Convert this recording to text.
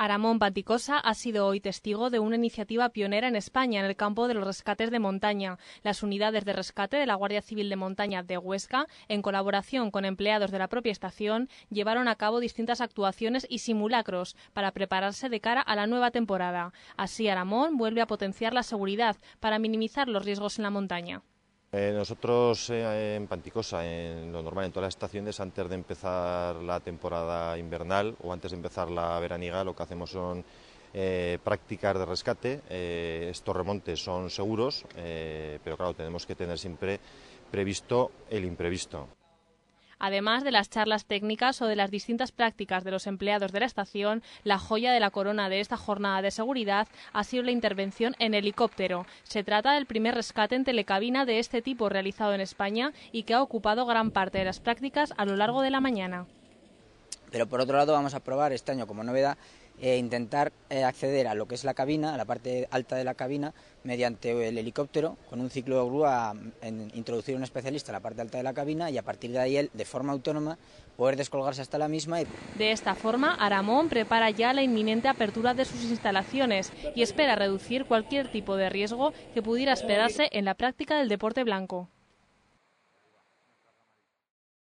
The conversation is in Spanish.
Aramón Panticosa ha sido hoy testigo de una iniciativa pionera en España en el campo de los rescates de montaña. Las unidades de rescate de la Guardia Civil de Montaña de Huesca, en colaboración con empleados de la propia estación, llevaron a cabo distintas actuaciones y simulacros para prepararse de cara a la nueva temporada. Así, Aramón vuelve a potenciar la seguridad para minimizar los riesgos en la montaña. Eh, nosotros eh, en Panticosa, en lo normal, en todas las estaciones, antes de empezar la temporada invernal o antes de empezar la veraniga, lo que hacemos son eh, prácticas de rescate. estos remontes son seguros, pero claro, tenemos que tener siempre previsto el imprevisto además de las charlas técnicas o de las distintas prácticas de los empleados de la estación, la joya de la corona de esta jornada de seguridad ha sido la intervención en helicóptero. Se trata del primer rescate en telecabina de este tipo realizado en España y que ha ocupado gran parte de las prácticas a lo largo de la mañana. Pero por otro lado vamos a probar este año como novedad eh, intentar eh, acceder a lo que es la cabina, a la parte alta de la cabina, mediante el helicóptero, con un ciclo de grúa, en, introducir un especialista a la parte alta de la cabina y a partir de ahí él, de forma autónoma, poder descolgarse hasta la misma. De esta forma, Aramón prepara ya la inminente apertura de sus instalaciones y espera reducir cualquier tipo de riesgo que pudiera esperarse en la práctica del deporte blanco.